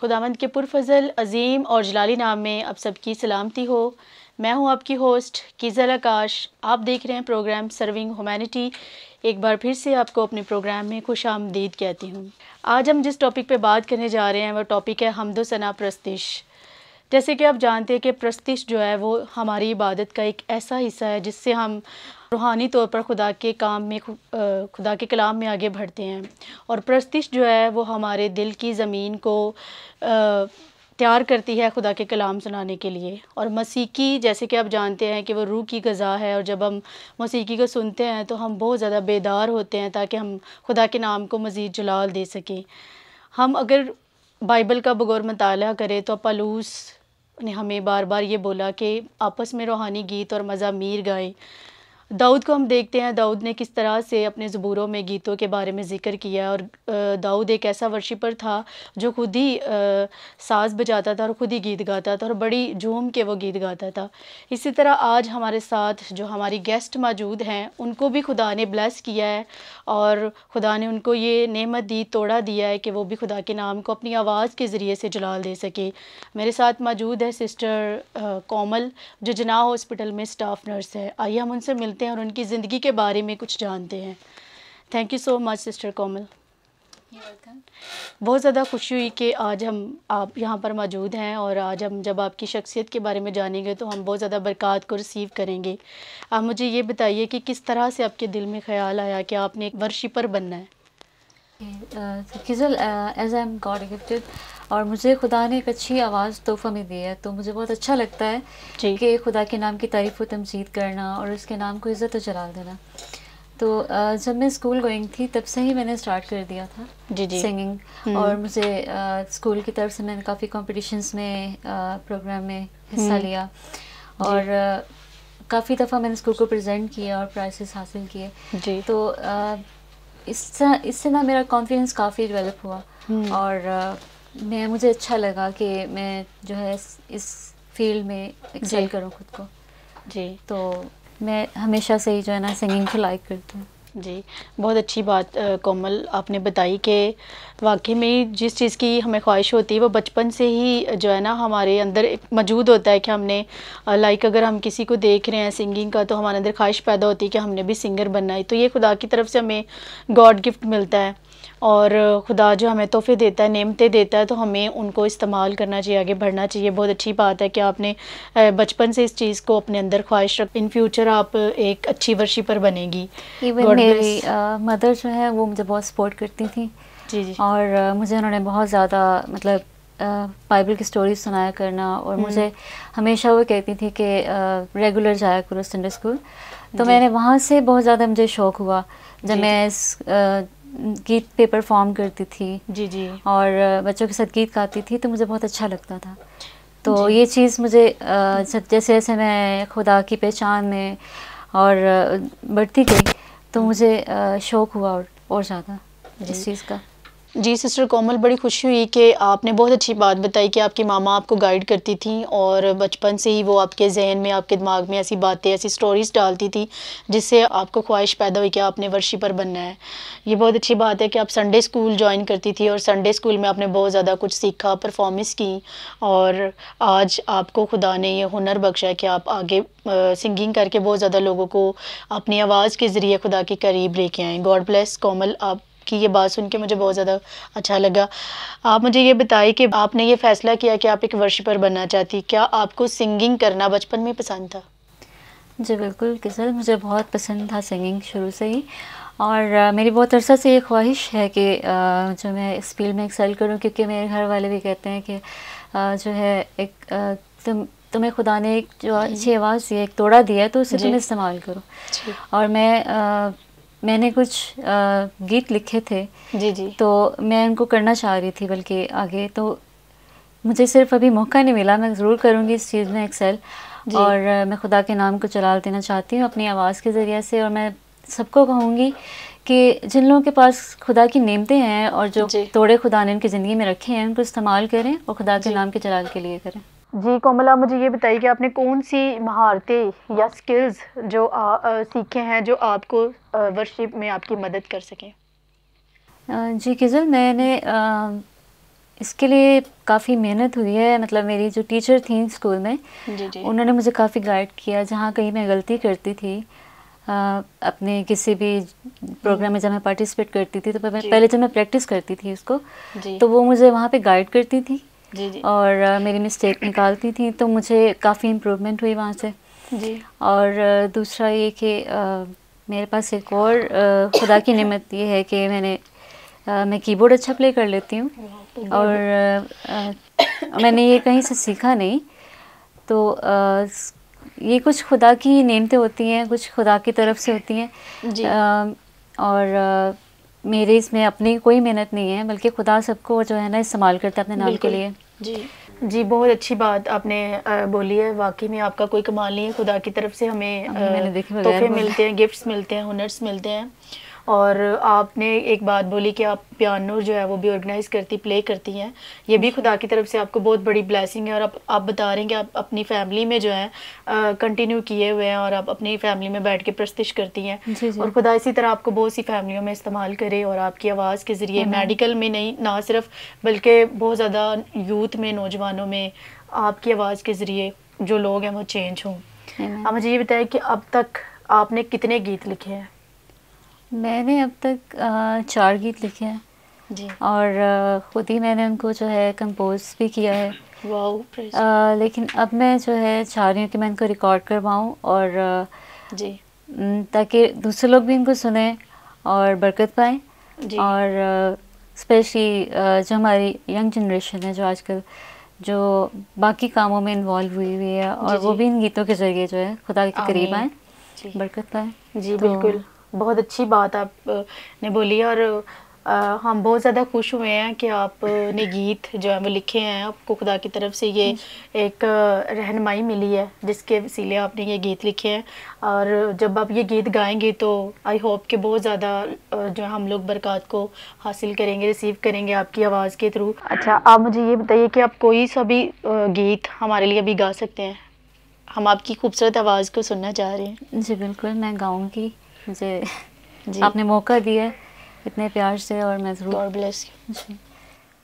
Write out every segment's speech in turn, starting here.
खुदावंद के पुरफजल अजीम और जलाली नाम में आप सबकी सलामती हो मैं हूं आपकी होस्ट कीजल आकाश आप देख रहे हैं प्रोग्राम सर्विंग ह्यूमैनिटी एक बार फिर से आपको अपने प्रोग्राम में खुश आमदीद कहती हूँ आज हम जिस टॉपिक पे बात करने जा रहे हैं वह टॉपिक है हमदो सना प्रस्तिश जैसे कि आप जानते हैं कि प्रस्तिश जो है वो हमारी इबादत का एक ऐसा हिस्सा है जिससे हम रूहानी तौर पर खुदा के काम में खुदा के कलाम में आगे बढ़ते हैं और प्रस्तिश जो है वो हमारे दिल की ज़मीन को तैयार करती है खुदा के कलाम सुनाने के लिए और मसीकी जैसे कि आप जानते हैं कि वो रूह की गज़ा है और जब हम मसीकी को सुनते हैं तो हम बहुत ज़्यादा बेदार होते हैं ताकि हम खुदा के नाम को मज़ीद जलाल दे सकें हम अगर बाइबल का बगौर मताल करें तो पलूस ने हमें बार बार ये बोला कि आपस में रूहानी गीत और मज़ा मीर गाएँ दाऊद को हम देखते हैं दाऊद ने किस तरह से अपने ज़बूरों में गीतों के बारे में ज़िक्र किया और दाऊद एक ऐसा वर्शिपर था जो खुद ही साज बजाता था और ख़ुद ही गीत गाता था और बड़ी झूम के वो गीत गाता था इसी तरह आज हमारे साथ जो हमारी गेस्ट मौजूद हैं उनको भी खुदा ने ब्लेस किया है और खुदा ने उनको ये नेमत दी तोड़ा दिया है कि वो भी खुदा के नाम को अपनी आवाज़ के ज़रिए से जलाल दे सके मेरे साथ मौजूद है सिस्टर कोमल जो जना हॉस्पिटल में स्टाफ नर्स है आइए हम उनसे मिलते जानते हैं और उनकी ज़िंदगी के बारे में कुछ जानते हैं thank you so much sister Komal बहुत ज़्यादा खुशी हुई कि आज हम आप यहाँ पर मौजूद हैं और आज हम जब आपकी शख्सियत के बारे में जानेंगे तो हम बहुत ज़्यादा बरक़ात को रिसीव करेंगे आप मुझे ये बताइए कि किस तरह से आपके दिल में ख्याल आया कि आपने एक वर्शिपर बनना है uh, uh, और मुझे खुदा ने एक अच्छी आवाज़ तोहफा में दी है तो मुझे बहुत अच्छा लगता है कि खुदा के नाम की तारीफ़ व तमजीद करना और उसके नाम को इज़्ज़त जलाल देना तो जब मैं स्कूल गोइंग थी तब से ही मैंने स्टार्ट कर दिया था जी जी सिंगिंग हम्म। और मुझे स्कूल की तरफ से मैंने काफ़ी कॉम्पिटिशन्स में प्रोग्राम में हिस्सा हम्म। लिया और काफ़ी दफ़ा मैंने स्कूल को प्रेजेंट किया और प्राइसेस हासिल किए जी तो इससे इससे ना मेरा कॉन्फिडेंस काफ़ी डेवलप हुआ हम्म। और मैं मुझे अच्छा लगा कि मैं जो है इस फील्ड में एक्सेल करूँ खुद को जी तो मैं हमेशा से ही जो है ना सिंगिंग को लाइक करती हूँ जी बहुत अच्छी बात कोमल आपने बताई कि वाकई में जिस चीज़ की हमें ख्वाहिश होती है वो बचपन से ही जो है ना हमारे अंदर एक मौजूद होता है कि हमने लाइक अगर हम किसी को देख रहे हैं सिंगिंग का तो हमारे अंदर ख्वाहिश पैदा होती है कि हमने भी सिंगर बनना है तो ये खुदा की तरफ से हमें गॉड गिफ्ट मिलता है और खुदा जो हमें तोहफ़े देता है नेमते देता है तो हमें उनको इस्तेमाल करना चाहिए आगे बढ़ना चाहिए बहुत अच्छी बात है कि आपने बचपन से इस चीज़ को अपने अंदर ख्वाहिश रख इन फ्यूचर आप एक अच्छी वर्षी पर बनेगी मेरी मदर जो है वो मुझे बहुत सपोर्ट करती थी जी जी और मुझे उन्होंने बहुत ज़्यादा मतलब बाइबल की स्टोरी सुनाया करना और हम्म। मुझे हमेशा वो कहती थी कि रेगुलर जाया करो सेंडर स्कूल तो मैंने वहाँ से बहुत ज़्यादा मुझे शौक़ हुआ जब मैं गीत पे परफॉर्म करती थी जी जी और बच्चों के साथ गीत गाती थी तो मुझे बहुत अच्छा लगता था तो ये चीज़ मुझे जैसे जैसे मैं खुदा की पहचान में और बढ़ती गई तो हम्म। मुझे शौक़ हुआ और और ज़्यादा इस चीज़ का जी सिस्टर कोमल बड़ी खुशी हुई कि आपने बहुत अच्छी बात बताई कि आपकी मामा आपको गाइड करती थी और बचपन से ही वो आपके जहन में आपके दिमाग में ऐसी बातें ऐसी स्टोरीज़ डालती थी जिससे आपको ख्वाहिश पैदा हुई कि आपने वर्षी पर बनना है ये बहुत अच्छी बात है कि आप संडे स्कूल ज्वाइन करती थी और संडे स्कूल में आपने बहुत ज़्यादा कुछ सीखा परफॉर्मेंस की और आज आपको खुदा ने यह हुनर बख्शा कि आप आगे सिंगिंग करके बहुत ज़्यादा लोगों को अपनी आवाज़ के ज़रिए खुदा के करीब लेके आएँ गॉड ब्लेस कोमल आप कि ये बात सुन के मुझे बहुत ज़्यादा अच्छा लगा आप मुझे ये बताइए कि आपने ये फ़ैसला किया कि आप एक पर बनना चाहती क्या आपको सिंगिंग करना बचपन में पसंद था जी बिल्कुल किसल मुझे बहुत पसंद था सिंगिंग शुरू से ही और आ, मेरी बहुत अरसा से ये ख्वाहिश है कि आ, जो मैं इस फील्ड में एक्सेल करूँ क्योंकि मेरे घर वाले भी कहते हैं कि आ, जो है एक तुम तुम्हें खुदा ने एक जो अच्छी आवाज़ दी एक तोड़ा दिया है तो उसे तुम इस्तेमाल करो और मैं आ, मैंने कुछ गीत लिखे थे जी जी तो मैं उनको करना चाह रही थी बल्कि आगे तो मुझे सिर्फ अभी मौका नहीं मिला मैं ज़रूर करूँगी इस चीज़ में एक्सेल और मैं खुदा के नाम को चला देना चाहती हूँ अपनी आवाज़ के ज़रिए से और मैं सबको कहूँगी कि जिन लोगों के पास खुदा की नेमते हैं और जो तोड़े खुदा ने उनकी ज़िंदगी में रखे हैं उनको इस्तेमाल करें और खुदा के नाम के जलाल के लिए करें जी कोमला मुझे ये बताइए कि आपने कौन सी महारतें या स्किल्स जो सीखे हैं जो आपको वर्कशिप में आपकी मदद कर सकें जी किजल मैंने आ, इसके लिए काफ़ी मेहनत हुई है मतलब मेरी जो टीचर थी स्कूल में जी जी। उन्होंने मुझे काफ़ी गाइड किया जहाँ कहीं मैं गलती करती थी आ, अपने किसी भी प्रोग्राम में जब मैं पार्टिसिपेट करती थी तो पहले जब मैं प्रैक्टिस करती थी उसको तो वो मुझे वहाँ पे गाइड करती थी और मेरी मिस्टेक निकालती थी तो मुझे काफ़ी इम्प्रूवमेंट हुई वहाँ से जी और दूसरा ये कि मेरे पास एक और खुदा की नमत ये है कि मैंने मैं कीबोर्ड अच्छा प्ले कर लेती हूँ और मैंने ये कहीं से सीखा नहीं तो ये कुछ खुदा की नेमतें होती हैं कुछ खुदा की तरफ से होती हैं और मेरे इसमें अपनी कोई मेहनत नहीं है बल्कि खुदा सबको जो है ना इस्तेमाल करता है अपने नाम के लिए जी जी बहुत अच्छी बात आपने बोली है वाकई में आपका कोई कमाल नहीं है खुदा की तरफ से हमें तोहफे मिलते हैं गिफ्ट्स मिलते हैं हुनर्स मिलते हैं और आपने एक बात बोली कि आप पियानो जो है वो भी ऑर्गेनाइज़ करती प्ले करती हैं ये भी खुदा की तरफ से आपको बहुत बड़ी ब्लेसिंग है और आप आप बता रहे हैं कि आप अपनी फैमिली में जो है कंटिन्यू किए हुए हैं और आप अपनी फैमिली में बैठ के प्रस्तिश करती हैं और खुदा इसी तरह आपको बहुत सी फैमिलियों में इस्तेमाल करे और आपकी आवाज़ के ज़रिए मेडिकल हम्म। में नहीं ना सिर्फ बल्कि बहुत ज़्यादा यूथ में नौजवानों में आपकी आवाज़ के ज़रिए जो लोग हैं वो चेंज हों आप मुझे ये बताएं कि अब तक आपने कितने गीत लिखे हैं मैंने अब तक चार गीत लिखे हैं जी और ख़ुद ही मैंने उनको जो है कंपोज भी किया है वाओ लेकिन अब मैं जो है चाह रही हूँ कि मैं इनको रिकॉर्ड करवाऊँ और जी ताकि दूसरे लोग भी इनको सुने और बरकत पाएँ और स्पेशली जो हमारी यंग जनरेशन है जो आजकल जो बाकी कामों में इन्वॉल्व हुई हुई है और जी, वो भी इन गीतों के ज़रिए जो है खुदा के करीब आए बरकत पाए जी तो, बिल्कुल बहुत अच्छी बात आपने बोली और आ, हम बहुत ज़्यादा खुश हुए हैं कि आपने गीत जो है वो लिखे हैं आपको खुदा की तरफ से ये एक रहनमाई मिली है जिसके वसीले आपने ये गीत लिखे हैं और जब आप ये गीत गाएंगे तो आई होप कि बहुत ज़्यादा जो है हम लोग बरक़ात को हासिल करेंगे रिसीव करेंगे आपकी आवाज़ के थ्रू अच्छा आप मुझे ये बताइए कि आप कोई सा भी गीत हमारे लिए अभी गा सकते हैं हम आपकी खूबसूरत आवाज़ को सुनना चाह रहे हैं जी बिल्कुल मैं गाऊँगी मुझे जी आपने मौका दिया इतने प्यार से और मैं ज़रूर ब्लेस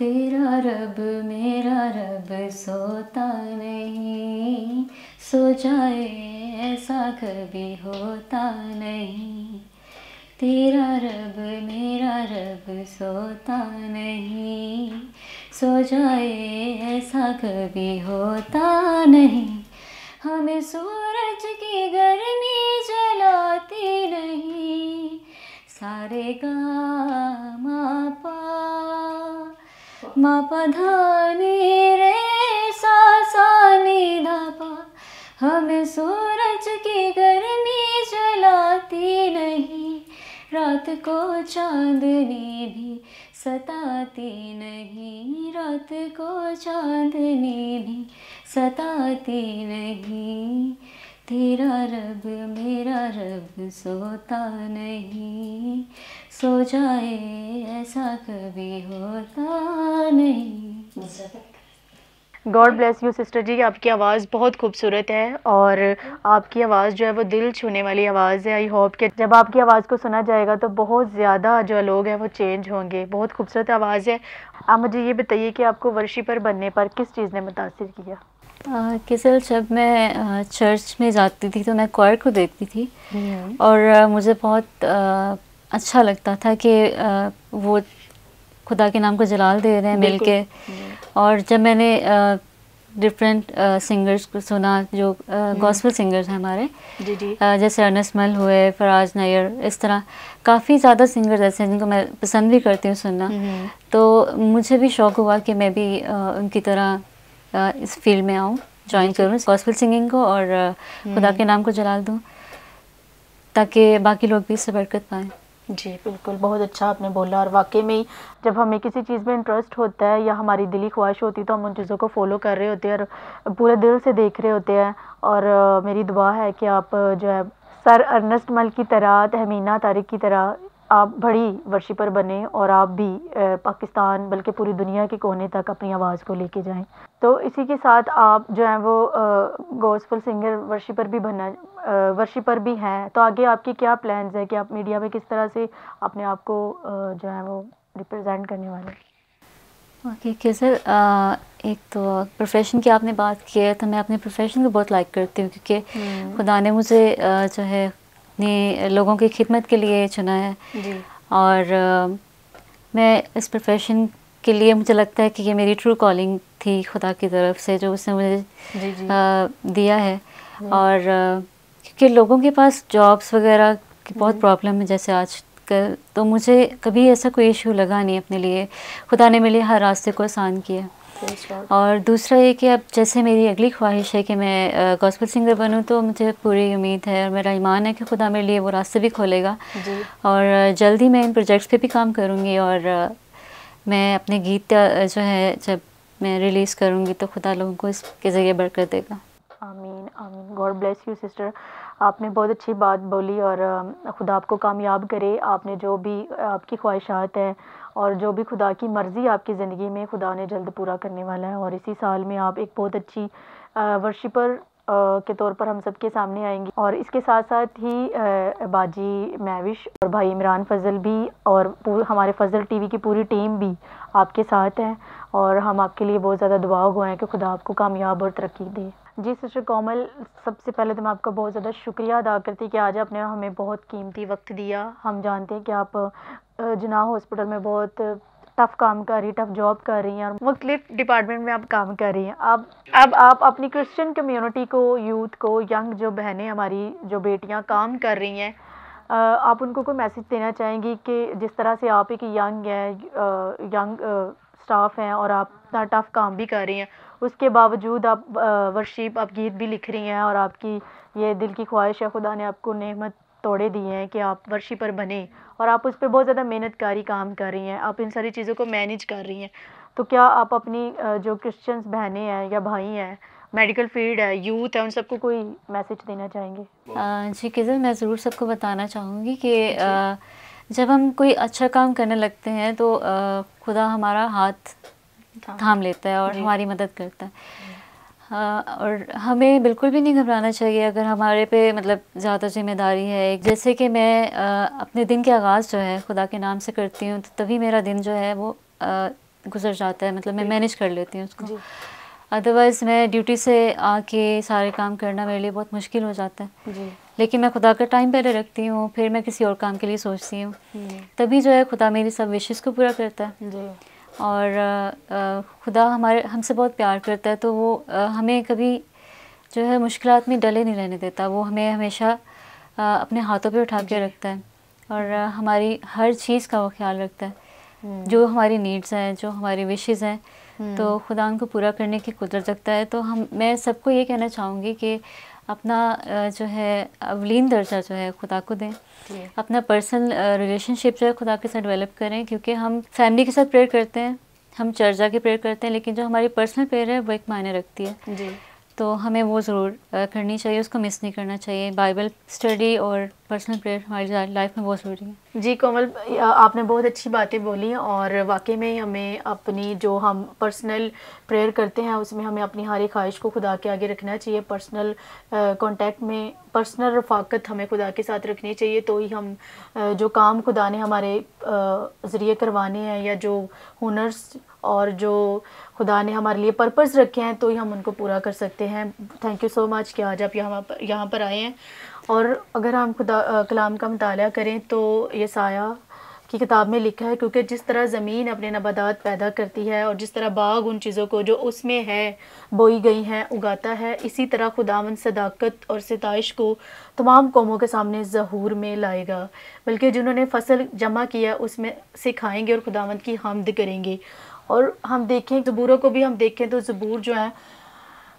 तेरा रब मेरा रब सोता नहीं सो जाए ऐसा कभी होता नहीं तेरा रब मेरा रब सोता नहीं सो जाए ऐसा कभी होता नहीं हमें सूरज की गर्मी जा म प रे सा सा नी धा पा हमें सूरज की गर्मी जलाती नहीं रात को चांदनी भी सताती नहीं रात को चांदनी भी सताती नहीं तेरा रब मेरा रब सोता नहीं सो जाए ऐसा कभी होता नहीं God bless you sister ji आपकी आवाज़ बहुत खूबसूरत है और आपकी आवाज़ जो है वो दिल छूने वाली आवाज़ है आई होप कि जब आपकी आवाज़ को सुना जाएगा तो बहुत ज़्यादा जो लोग हैं वो चेंज होंगे बहुत खूबसूरत आवाज़ है आप मुझे ये बताइए कि आपको वर्षी पर बनने पर किस चीज़ ने मुतासर किया किसल जब मैं चर्च में जाती थी तो मैं क्वार को देखती थी हम्म। और मुझे बहुत अच्छा लगता था कि वो खुदा के नाम को जलाल दे रहे हैं मिल के हम्म। और जब मैंने डिफरेंट सिंगर्स को सुना जो गॉस्पल हम्म। सिंगर्स हैं हमारे जैसे अनस जैसे अनसमल हुए फराज नायर इस तरह काफ़ी ज़्यादा सिंगर्स ऐसे हैं जिनको मैं पसंद भी करती हूँ सुनना तो मुझे भी शौक़ हुआ कि मैं भी उनकी तरह इस फील्ड में आऊँ ज्वाइन करूँ गॉस्पल सिंगिंग को और हम्म। खुदा के नाम को जलाल दूँ ताकि बाकी लोग भी इससे बरकत पाएँ जी बिल्कुल बहुत अच्छा आपने बोला और वाकई में जब हमें किसी चीज़ में इंटरेस्ट होता है या हमारी दिली ख्वाहिश होती है तो हम उन चीज़ों को फॉलो कर रहे होते हैं और पूरे दिल से देख रहे होते हैं और मेरी दुआ है कि आप जो है सर अर्नस्ट मल की तरह तहमीना तारिक की तरह आप बड़ी वर्षी पर बने और आप भी पाकिस्तान बल्कि पूरी दुनिया के कोने तक अपनी आवाज़ को लेके जाएं तो इसी के साथ आप जो है वो गोसफुल सिंगर पर भी बनना पर भी हैं तो आगे आपकी क्या प्लान्स हैं कि आप मीडिया में किस तरह से अपने आप को जो है वो रिप्रेजेंट करने वाले ओके okay, सर एक तो प्रोफेशन की आपने बात की है तो मैं अपने प्रोफेशन को बहुत लाइक करती हूँ क्योंकि हम्म। खुदा ने मुझे जो है अपने लोगों की खिदमत के लिए चुना है और मैं इस प्रोफेशन के लिए मुझे लगता है कि ये मेरी ट्रू कॉलिंग थी खुदा की तरफ से जो उसने मुझे जी जी। आ, दिया है हम्म। और क्योंकि लोगों के पास जॉब्स वगैरह की बहुत प्रॉब्लम हम्म। है जैसे आज कल तो मुझे कभी ऐसा कोई इशू लगा नहीं अपने लिए खुदा ने मेरे लिए हर रास्ते को आसान किया और दूसरा ये कि अब जैसे मेरी अगली ख्वाहिश है कि मैं गॉस्पल सिंगर बनूं तो मुझे पूरी उम्मीद है और मेरा ईमान है कि खुदा मेरे लिए वो रास्ते भी खोलेगा और जल्दी मैं इन प्रोजेक्ट्स पे भी काम करूँगी और मैं अपने गीत जो है जब मैं रिलीज़ करूँगी तो खुदा लोगों को इसके ज़रिए बरकर देगा आमीन आमीन गॉड ब्लेस यू सिस्टर आपने बहुत अच्छी बात बोली और खुदा आपको कामयाब करे आपने जो भी आपकी ख्वाहिशात है और जो भी खुदा की मर्ज़ी आपकी ज़िंदगी में खुदा ने जल्द पूरा करने वाला है और इसी साल में आप एक बहुत अच्छी वर्शिपर के तौर पर हम सबके सामने आएंगी और इसके साथ साथ ही बाजी मैविश और भाई इमरान फजल भी और हमारे फजल टीवी की पूरी टीम भी आपके साथ है और हम आपके लिए बहुत ज़्यादा दुआ हुआ है कि खुदा आपको कामयाब और तरक्की दे जी सिस्टर कोमल सबसे पहले तो मैं आपका बहुत ज़्यादा शुक्रिया अदा करती कि आज आपने हमें बहुत कीमती वक्त दिया हम जानते हैं कि आप जना हॉस्पिटल में बहुत टफ़ काम कर रही टफ़ जॉब कर रही हैं और मुख्तलिफ डिपार्टमेंट में आप काम कर रही हैं अब अब आप अपनी क्रिश्चियन कम्यूनिटी को यूथ को यंग जो बहनें हमारी जो बेटियाँ काम कर रही हैं आप उनको कोई मैसेज देना चाहेंगी कि जिस तरह से आप एक यंग है यंग स्टाफ हैं और आप इतना टफ काम भी कर रही हैं उसके बावजूद आप वर्शिप आप गीत भी लिख रही हैं और आपकी ये दिल की ख्वाहिश है खुदा ने आपको नेमत तोड़े दिए हैं कि आप वर्षी पर बने और आप उस पर बहुत ज़्यादा मेहनतकारी काम कर रही हैं आप इन सारी चीज़ों को मैनेज कर रही हैं तो क्या आप अपनी जो क्रिश्चियंस बहनें हैं या भाई हैं मेडिकल फील्ड है यूथ है उन सबको कोई मैसेज देना चाहेंगे जी किजल मैं ज़रूर सबको बताना चाहूँगी कि जब हम कोई अच्छा काम करने लगते हैं तो खुदा हमारा हाथ हाँ। थाम लेता है और हमारी मदद करता है हाँ, और हमें बिल्कुल भी नहीं घबराना चाहिए अगर हमारे पे मतलब ज़्यादा जिम्मेदारी है जैसे कि मैं आ, अपने दिन के आगाज़ जो है खुदा के नाम से करती हूँ तो तभी मेरा दिन जो है वो आ, गुजर जाता है मतलब मैं मैनेज कर लेती हूँ उसको अदरवाइज़ मैं ड्यूटी से आके सारे काम करना मेरे लिए बहुत मुश्किल हो जाता है जी लेकिन मैं खुदा का टाइम पहले रखती हूँ फिर मैं किसी और काम के लिए सोचती हूँ तभी जो है खुदा मेरी सब विशेज़ को पूरा करता है और खुदा हमारे हमसे बहुत प्यार करता है तो वो हमें कभी जो है मुश्किल में डले नहीं रहने देता वो हमें हमेशा अपने हाथों पे उठा के रखता है और हमारी हर चीज़ का वो ख्याल रखता है हम्म। जो हमारी नीड्स हैं जो हमारी विशेज़ हैं तो हम्म। खुदा उनको पूरा करने की कुदरत रखता है तो हम मैं सबको ये कहना चाहूँगी कि अपना जो है अवलीन दर्जा जो है खुदा को दें अपना पर्सनल रिलेशनशिप जो है खुदा के साथ डेवलप करें क्योंकि हम फैमिली के साथ प्रेयर करते हैं हम चर्चा के प्रेयर करते हैं लेकिन जो हमारी पर्सनल प्रेयर है वो एक मायने रखती है जी तो हमें वो ज़रूर करनी चाहिए उसको मिस नहीं करना चाहिए बाइबल स्टडी और पर्सनल प्रेयर हमारी लाइफ में बहुत ज़रूरी है जी कोमल आपने बहुत अच्छी बातें बोली और वाकई में हमें अपनी जो हम पर्सनल प्रेयर करते हैं उसमें हमें अपनी हर एक ख्वाहिश को खुदा के आगे रखना चाहिए पर्सनल कॉन्टैक्ट में पर्सनल रफाकत हमें खुदा के साथ रखनी चाहिए तो ही हम जो काम खुदा ने हमारे ज़रिए करवाने हैं या जो हुनर्स और जो खुदा ने हमारे लिए पर्पज़ रखे हैं तो ही हम उनको पूरा कर सकते हैं थैंक यू सो मच कि आज आप यहाँ पर यहाँ पर आए हैं और अगर हम खुदा आ, कलाम का मताल करें तो ये साया की किताब में लिखा है क्योंकि जिस तरह ज़मीन अपने नबादात पैदा करती है और जिस तरह बाग उन चीज़ों को जो उसमें है बोई गई हैं उगाता है इसी तरह खुदावन सदाकत और सतश को तमाम कौमों के सामने जहूर में लाएगा बल्कि जिन्होंने फसल जमा किया उसमें सिखाएंगे और खुदावंत की हमद करेंगे और हम देखें ज़बूरों को भी हम देखें तो ज़बूर जो है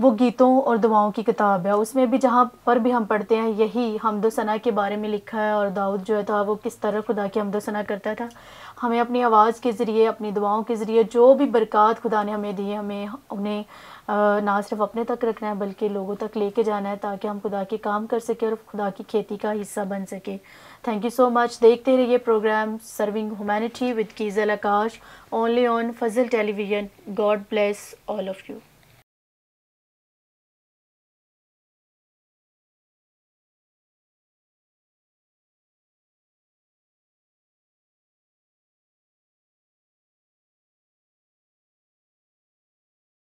वो गीतों और दुआओं की किताब है उसमें भी जहाँ पर भी हम पढ़ते हैं यही हमदोसना के बारे में लिखा है और दाऊद जो था वो किस तरह खुदा की हमदोसना करता था हमें अपनी आवाज़ के ज़रिए अपनी दुआओं के ज़रिए जो भी बरक़ात खुदा ने हमें दी है हमें उन्हें ना सिर्फ अपने तक रखना है बल्कि लोगों तक लेके जाना है ताकि हम खुदा के काम कर सकें और खुदा की खेती का हिस्सा बन सके थैंक यू सो मच देखते रहिए प्रोग्राम सर्विंग ह्यूमैनिटी विद कीज़ल Akash only on Fazal television God bless all of you